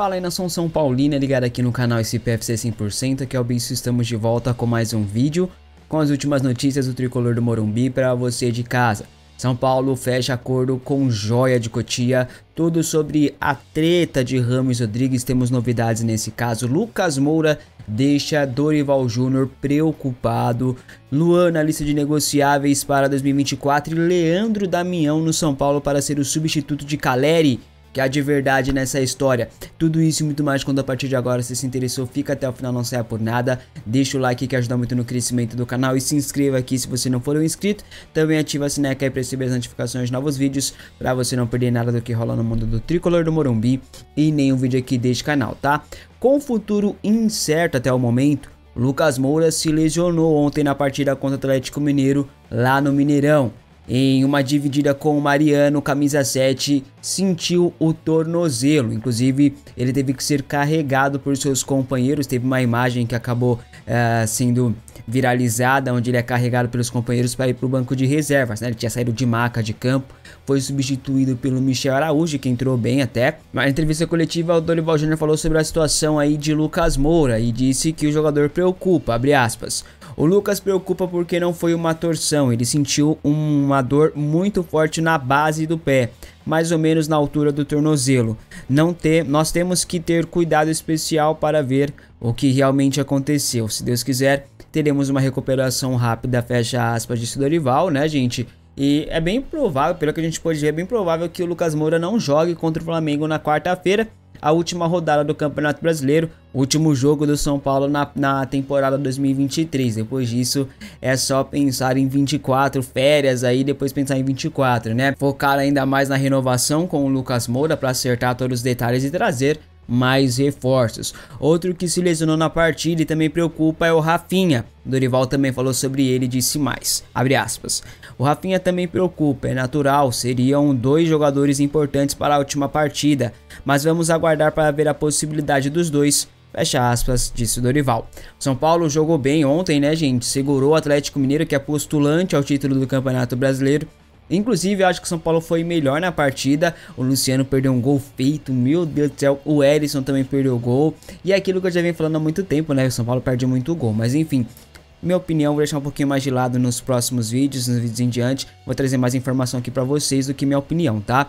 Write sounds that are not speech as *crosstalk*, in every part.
Fala aí nação São Paulina, ligado aqui no canal SPFC 100%, que é o Bicho, estamos de volta com mais um vídeo com as últimas notícias do tricolor do Morumbi para você de casa. São Paulo fecha acordo com Joia de Cotia, tudo sobre a treta de Ramos Rodrigues, temos novidades nesse caso. Lucas Moura deixa Dorival Júnior preocupado. Luan na lista de negociáveis para 2024 e Leandro Damião no São Paulo para ser o substituto de Caleri que há de verdade nessa história. Tudo isso e muito mais quando a partir de agora você se interessou, fica até o final, não saia por nada. Deixa o like que ajuda muito no crescimento do canal e se inscreva aqui se você não for um inscrito. Também ativa a sineca aí para receber as notificações de novos vídeos, para você não perder nada do que rola no mundo do Tricolor do Morumbi e nenhum vídeo aqui deste canal, tá? Com o futuro incerto até o momento, Lucas Moura se lesionou ontem na partida contra o Atlético Mineiro lá no Mineirão em uma dividida com o Mariano, camisa 7, sentiu o tornozelo. Inclusive, ele teve que ser carregado por seus companheiros. Teve uma imagem que acabou uh, sendo viralizada, onde ele é carregado pelos companheiros para ir para o banco de reservas. Né? Ele tinha saído de maca de campo, foi substituído pelo Michel Araújo, que entrou bem até. Na entrevista coletiva, o Dorival Júnior falou sobre a situação aí de Lucas Moura e disse que o jogador preocupa, abre aspas. O Lucas preocupa porque não foi uma torção, ele sentiu uma dor muito forte na base do pé, mais ou menos na altura do tornozelo. Não ter, nós temos que ter cuidado especial para ver o que realmente aconteceu. Se Deus quiser, teremos uma recuperação rápida, fecha aspas, de Dorival, né, gente? E é bem provável, pelo que a gente pode ver, é bem provável que o Lucas Moura não jogue contra o Flamengo na quarta-feira a última rodada do Campeonato Brasileiro, último jogo do São Paulo na, na temporada 2023. Depois disso, é só pensar em 24 férias aí, depois pensar em 24, né? Focar ainda mais na renovação com o Lucas Moura para acertar todos os detalhes e trazer mais reforços. Outro que se lesionou na partida e também preocupa é o Rafinha. Dorival também falou sobre ele e disse mais, abre aspas. O Rafinha também preocupa, é natural, seriam dois jogadores importantes para a última partida, mas vamos aguardar para ver a possibilidade dos dois Fecha aspas, disse Dorival. São Paulo jogou bem ontem, né, gente? Segurou o Atlético Mineiro, que é postulante ao título do Campeonato Brasileiro, Inclusive, eu acho que o São Paulo foi melhor na partida. O Luciano perdeu um gol feito, meu Deus do céu. O Ellison também perdeu o gol. E é aquilo que eu já venho falando há muito tempo, né? O São Paulo perde muito gol. Mas enfim, minha opinião vou deixar um pouquinho mais de lado nos próximos vídeos, nos vídeos em diante. Vou trazer mais informação aqui pra vocês do que minha opinião, tá?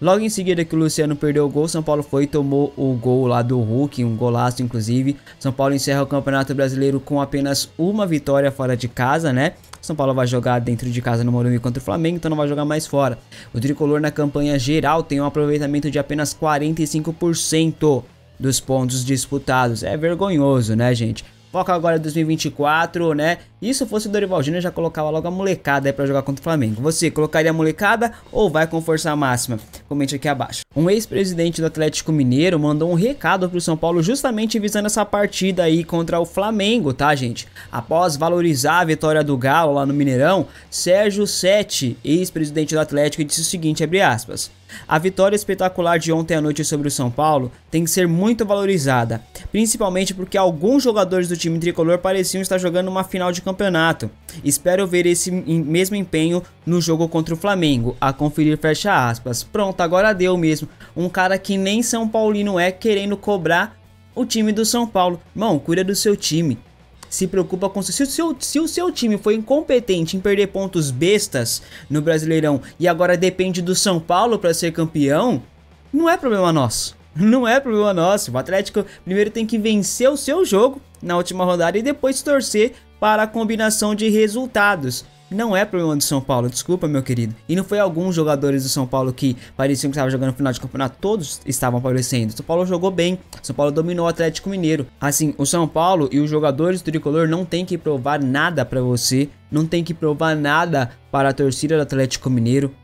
Logo em seguida que o Luciano perdeu o gol, São Paulo foi e tomou o gol lá do Hulk, um golaço inclusive. São Paulo encerra o Campeonato Brasileiro com apenas uma vitória fora de casa, né? São Paulo vai jogar dentro de casa no Morumbi contra o Flamengo, então não vai jogar mais fora. O tricolor na campanha geral tem um aproveitamento de apenas 45% dos pontos disputados. É vergonhoso, né, gente? Foca agora em 2024, né? E se fosse o Dorival Júnior, já colocava logo a molecada aí pra jogar contra o Flamengo. Você colocaria a molecada ou vai com força máxima? Comente aqui abaixo. Um ex-presidente do Atlético Mineiro mandou um recado pro São Paulo justamente visando essa partida aí contra o Flamengo, tá, gente? Após valorizar a vitória do Galo lá no Mineirão, Sérgio Sete, ex-presidente do Atlético, disse o seguinte, abre aspas: a vitória espetacular de ontem à noite sobre o São Paulo tem que ser muito valorizada, principalmente porque alguns jogadores do time tricolor pareciam estar jogando uma final de campeonato campeonato. Espero ver esse mesmo empenho no jogo contra o Flamengo, a conferir fecha aspas. Pronto, agora deu mesmo. Um cara que nem São Paulino é querendo cobrar o time do São Paulo. Mão, cuida do seu time. Se preocupa com se o, seu, se o seu time foi incompetente em perder pontos bestas no Brasileirão e agora depende do São Paulo para ser campeão, não é problema nosso. *laughs* Não é problema nosso. O Atlético primeiro tem que vencer o seu jogo na última rodada e depois torcer para a combinação de resultados. Não é problema do São Paulo, desculpa meu querido. E não foi alguns jogadores do São Paulo que pareciam que estavam jogando no final de campeonato, todos estavam aparecendo. São Paulo jogou bem, São Paulo dominou o Atlético Mineiro. Assim, o São Paulo e os jogadores do Tricolor não tem que provar nada para você, não tem que provar nada para a torcida do Atlético Mineiro.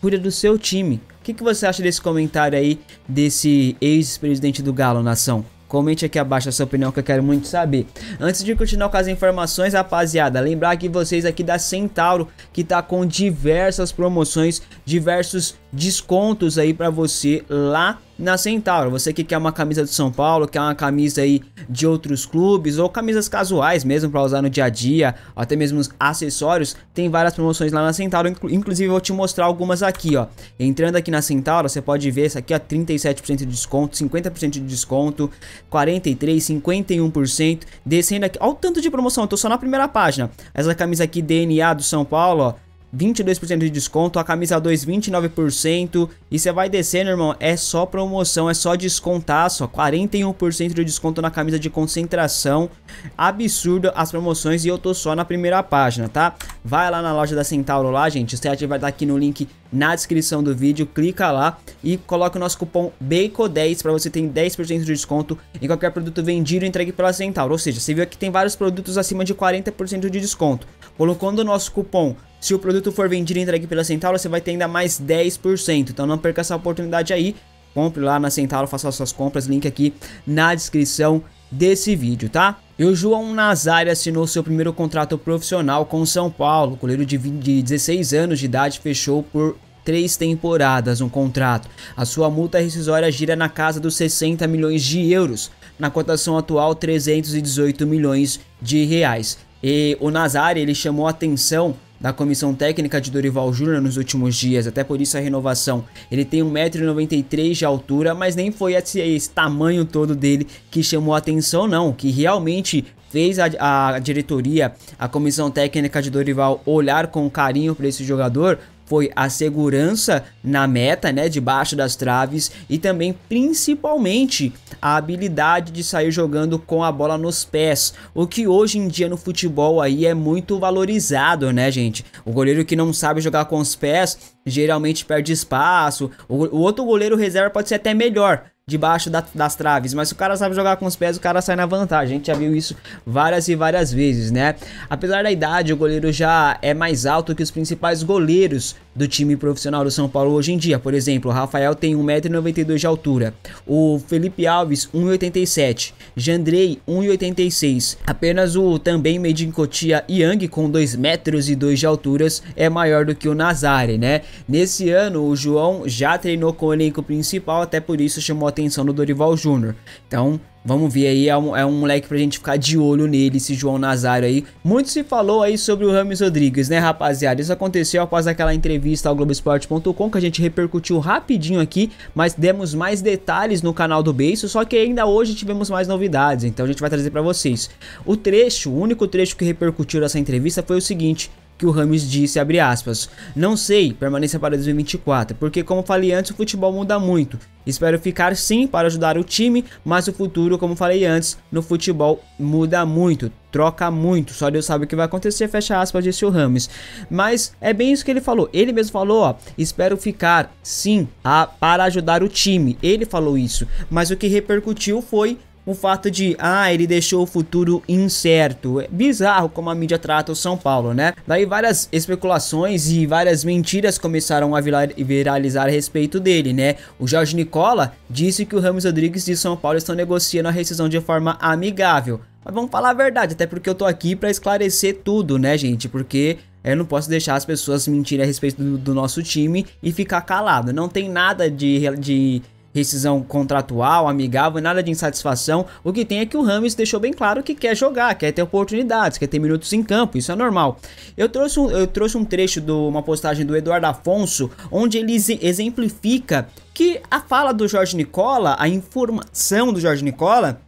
Cuida do seu time. O que, que você acha desse comentário aí desse ex-presidente do Galo, nação? Comente aqui abaixo a sua opinião que eu quero muito saber. Antes de continuar com as informações, rapaziada, lembrar que vocês aqui da Centauro, que tá com diversas promoções, diversos descontos aí para você lá na Centauro. Você que quer uma camisa do São Paulo, quer uma camisa aí de outros clubes ou camisas casuais mesmo para usar no dia a dia, até mesmo acessórios, tem várias promoções lá na Centauro, inclusive eu vou te mostrar algumas aqui, ó. Entrando aqui na Centauro, você pode ver essa aqui, ó, 37% de desconto, 50% de desconto, 43, 51%, descendo aqui, olha o tanto de promoção, eu tô só na primeira página. Essa camisa aqui DNA do São Paulo, ó, 22% de desconto, a camisa 2 29% e você vai descendo, irmão, é só promoção, é só descontar, só 41% de desconto na camisa de concentração. Absurdo as promoções e eu tô só na primeira página, tá? Vai lá na loja da Centauro lá, gente, o site vai estar aqui no link na descrição do vídeo, clica lá e coloca o nosso cupom baco 10 para você ter 10% de desconto em qualquer produto vendido entregue pela Centauro. Ou seja, você viu que tem vários produtos acima de 40% de desconto. Colocando o nosso cupom se o produto for vendido e entregue pela Centauro, você vai ter ainda mais 10%. Então não perca essa oportunidade aí. Compre lá na Centauro, faça suas compras, link aqui na descrição desse vídeo, tá? E o João Nazário assinou seu primeiro contrato profissional com o São Paulo. O goleiro de 20, de 16 anos de idade fechou por três temporadas um contrato. A sua multa rescisória gira na casa dos 60 milhões de euros, na cotação atual 318 milhões de reais. E o Nazário ele chamou atenção da comissão técnica de Dorival Júnior nos últimos dias, até por isso a renovação. Ele tem 1,93m de altura, mas nem foi esse, esse, tamanho todo dele que chamou a atenção não, que realmente fez a, a diretoria, a comissão técnica de Dorival olhar com carinho para esse jogador, foi a segurança na meta, né, debaixo das traves e também principalmente a habilidade de sair jogando com a bola nos pés, o que hoje em dia no futebol aí é muito valorizado, né, gente? O goleiro que não sabe jogar com os pés geralmente perde espaço. O, o outro goleiro reserva pode ser até melhor, debaixo da, das traves, mas se o cara sabe jogar com os pés, o cara sai na vantagem. A gente já viu isso várias e várias vezes, né? Apesar da idade, o goleiro já é mais alto que os principais goleiros do time profissional do São Paulo hoje em dia. Por exemplo, o Rafael tem 1,92m de altura, o Felipe Alves 1,87m, Jandrei 1,86m. Apenas o também Medincotia Yang com 2 metros e de alturas é maior do que o Nazare, né? Nesse ano, o João já treinou com o elenco principal, até por isso chamou atenção do Dorival Júnior. Então, vamos ver aí, é um, é um moleque pra gente ficar de olho nele, esse João Nazário aí. Muito se falou aí sobre o Rames Rodrigues, né, rapaziada? Isso aconteceu após aquela entrevista ao Globoesporte.com que a gente repercutiu rapidinho aqui, mas demos mais detalhes no canal do Beiço, só que ainda hoje tivemos mais novidades, então a gente vai trazer para vocês. O trecho, o único trecho que repercutiu essa entrevista foi o seguinte: que o Ramos disse, abre aspas, não sei, permaneça para 2024, porque como falei antes, o futebol muda muito. Espero ficar sim para ajudar o time, mas o futuro, como falei antes, no futebol muda muito, troca muito, só Deus sabe o que vai acontecer, fecha aspas, disse o Ramos. Mas é bem isso que ele falou, ele mesmo falou, ó, espero ficar sim a, para ajudar o time, ele falou isso, mas o que repercutiu foi o fato de, ah, ele deixou o futuro incerto. É bizarro como a mídia trata o São Paulo, né? Daí várias especulações e várias mentiras começaram a viralizar a respeito dele, né? O Jorge Nicola disse que o Ramos Rodrigues e São Paulo estão negociando a rescisão de forma amigável. Mas vamos falar a verdade, até porque eu tô aqui para esclarecer tudo, né, gente? Porque eu não posso deixar as pessoas mentirem a respeito do, do nosso time e ficar calado. Não tem nada de, de rescisão contratual, amigável, nada de insatisfação. O que tem é que o Rames deixou bem claro que quer jogar, quer ter oportunidades, quer ter minutos em campo, isso é normal. Eu trouxe um, eu trouxe um trecho de uma postagem do Eduardo Afonso, onde ele exemplifica que a fala do Jorge Nicola, a informação do Jorge Nicola,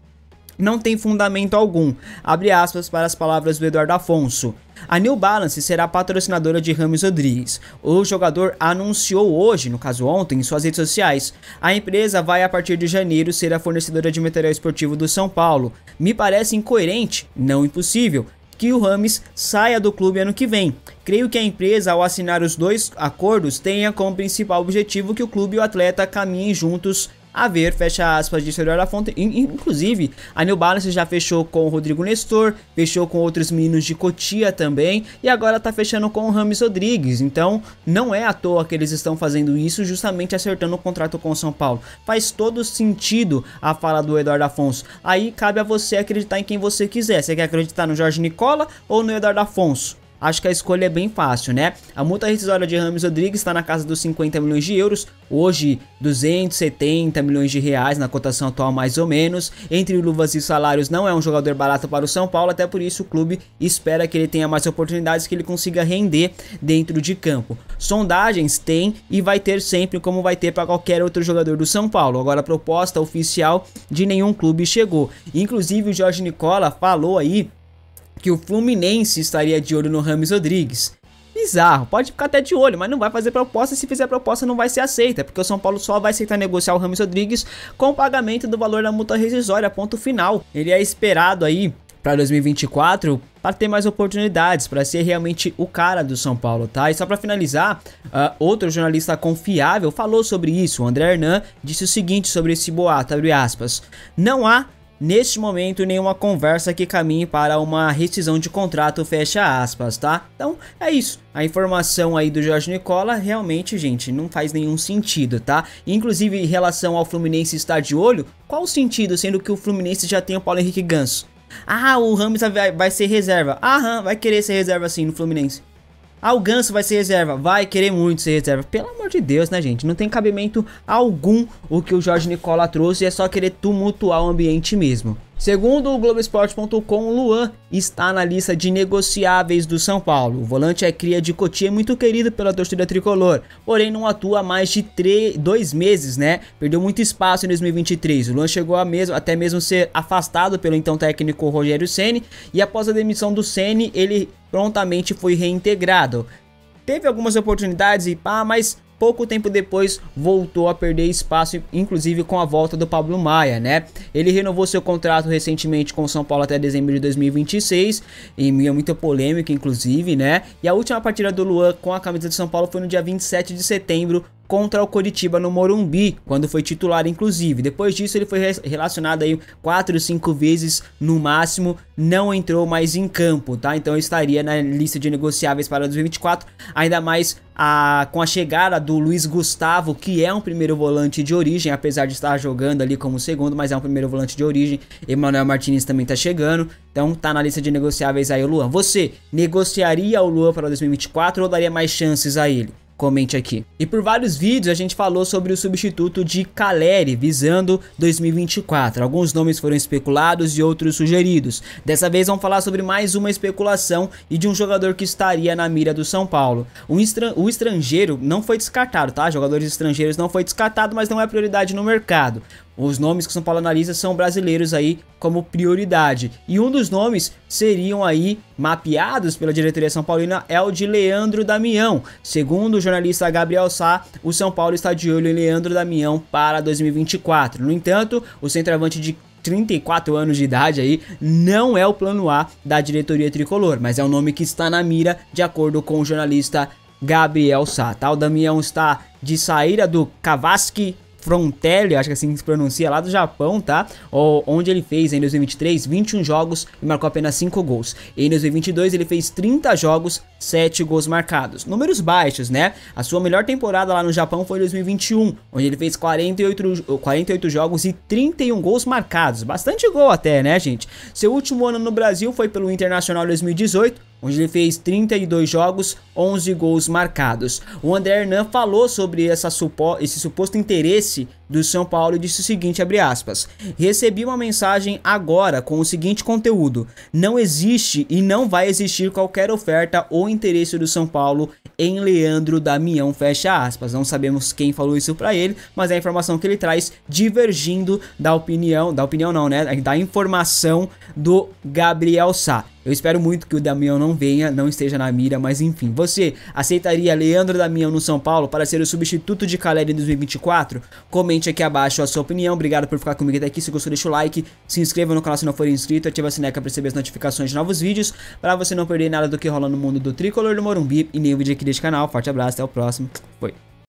não tem fundamento algum. Abre aspas para as palavras do Eduardo Afonso. A New Balance será patrocinadora de Ramos Rodrigues. O jogador anunciou hoje, no caso ontem, em suas redes sociais. A empresa vai a partir de janeiro ser a fornecedora de material esportivo do São Paulo. Me parece incoerente, não impossível, que o Rames saia do clube ano que vem. Creio que a empresa, ao assinar os dois acordos, tenha como principal objetivo que o clube e o atleta caminhem juntos a ver, fecha aspas, de Eduardo Fonte. Inclusive, a New Balance já fechou com o Rodrigo Nestor, fechou com outros meninos de Cotia também, e agora tá fechando com o Rames Rodrigues. Então, não é à toa que eles estão fazendo isso, justamente acertando o contrato com o São Paulo. Faz todo sentido a fala do Eduardo Afonso. Aí cabe a você acreditar em quem você quiser. Você quer acreditar no Jorge Nicola ou no Eduardo Afonso? acho que a escolha é bem fácil, né? A multa rescisória de Ramos Rodrigues está na casa dos 50 milhões de euros, hoje 270 milhões de reais na cotação atual mais ou menos. Entre luvas e salários não é um jogador barato para o São Paulo, até por isso o clube espera que ele tenha mais oportunidades, que ele consiga render dentro de campo. Sondagens tem e vai ter sempre como vai ter para qualquer outro jogador do São Paulo. Agora a proposta oficial de nenhum clube chegou. Inclusive o Jorge Nicola falou aí que o Fluminense estaria de olho no Rames Rodrigues. Bizarro, pode ficar até de olho, mas não vai fazer proposta. Se fizer proposta, não vai ser aceita, porque o São Paulo só vai aceitar negociar o Rames Rodrigues com o pagamento do valor da multa rescisória. Ponto final. Ele é esperado aí para 2024 para ter mais oportunidades, para ser realmente o cara do São Paulo, tá? E só para finalizar, uh, outro jornalista confiável falou sobre isso. O André Hernan disse o seguinte sobre esse boato, abre aspas. Não há neste momento nenhuma conversa que caminhe para uma rescisão de contrato, fecha aspas, tá? Então é isso. A informação aí do Jorge Nicola realmente, gente, não faz nenhum sentido, tá? Inclusive em relação ao Fluminense estar de olho, qual o sentido sendo que o Fluminense já tem o Paulo Henrique Ganso? Ah, o Ramos vai ser reserva. Aham, vai querer ser reserva sim no Fluminense. Ah, o Ganso vai ser reserva. Vai querer muito ser reserva. Pelo amor de Deus, né, gente? Não tem cabimento algum o que o Jorge Nicola trouxe. É só querer tumultuar o ambiente mesmo. Segundo o Globoesporte.com, Luan está na lista de negociáveis do São Paulo. O volante é cria de Cotia, e muito querido pela torcida tricolor, porém não atua há mais de dois meses, né? Perdeu muito espaço em 2023. O Luan chegou a mesmo, até mesmo ser afastado pelo então técnico Rogério Ceni e após a demissão do Ceni, ele prontamente foi reintegrado. Teve algumas oportunidades e pá, mas pouco tempo depois voltou a perder espaço, inclusive com a volta do Pablo Maia, né? Ele renovou seu contrato recentemente com o São Paulo até dezembro de 2026, e é muita polêmica, inclusive, né? E a última partida do Luan com a camisa de São Paulo foi no dia 27 de setembro contra o Coritiba no Morumbi, quando foi titular inclusive. Depois disso ele foi relacionado aí 4, 5 vezes no máximo, não entrou mais em campo, tá? Então estaria na lista de negociáveis para 2024, ainda mais a, ah, com a chegada do Luiz Gustavo, que é um primeiro volante de origem, apesar de estar jogando ali como segundo, mas é um primeiro volante de origem. Emanuel Martinez também tá chegando, então tá na lista de negociáveis aí o Luan. Você negociaria o Luan para 2024 ou daria mais chances a ele? comente aqui. E por vários vídeos a gente falou sobre o substituto de Caleri visando 2024. Alguns nomes foram especulados e outros sugeridos. Dessa vez vamos falar sobre mais uma especulação e de um jogador que estaria na mira do São Paulo. O, estra o estrangeiro não foi descartado, tá? Jogadores estrangeiros não foi descartado, mas não é prioridade no mercado. Os nomes que São Paulo analisa são brasileiros aí como prioridade. E um dos nomes seriam aí mapeados pela diretoria São Paulina é o de Leandro Damião. Segundo o jornalista Gabriel Sá, o São Paulo está de olho em Leandro Damião para 2024. No entanto, o centroavante de 34 anos de idade aí, não é o plano A da diretoria tricolor, mas é um nome que está na mira, de acordo com o jornalista Gabriel Sá. Tá? O Damião está de saída do Kavaski Frontelli, acho que é assim se pronuncia, lá do Japão, tá? Onde ele fez em 2023 21 jogos e marcou apenas 5 gols. E em 2022 ele fez 30 jogos, 7 gols marcados. Números baixos, né? A sua melhor temporada lá no Japão foi em 2021, onde ele fez 48, 48 jogos e 31 gols marcados. Bastante gol até, né, gente? Seu último ano no Brasil foi pelo Internacional 2018, onde ele fez 32 jogos, 11 gols marcados. O André Hernan falou sobre essa supo esse suposto interesse do São Paulo e disse o seguinte, abre aspas, recebi uma mensagem agora com o seguinte conteúdo, não existe e não vai existir qualquer oferta ou interesse do São Paulo em Leandro Damião, fecha aspas, não sabemos quem falou isso para ele, mas é a informação que ele traz divergindo da opinião, da opinião não, né, da informação do Gabriel Sá. Eu espero muito que o Damião não venha, não esteja na mira, mas enfim. Você aceitaria Leandro Damião no São Paulo para ser o substituto de Caleri em 2024? Comente aqui abaixo a sua opinião. Obrigado por ficar comigo até aqui. Se gostou, deixa o like. Se inscreva no canal se não for inscrito. Ativa a sineca para receber as notificações de novos vídeos. Para você não perder nada do que rola no mundo do tricolor do Morumbi e nem o vídeo aqui deste canal. Forte abraço, até o próximo. Fui.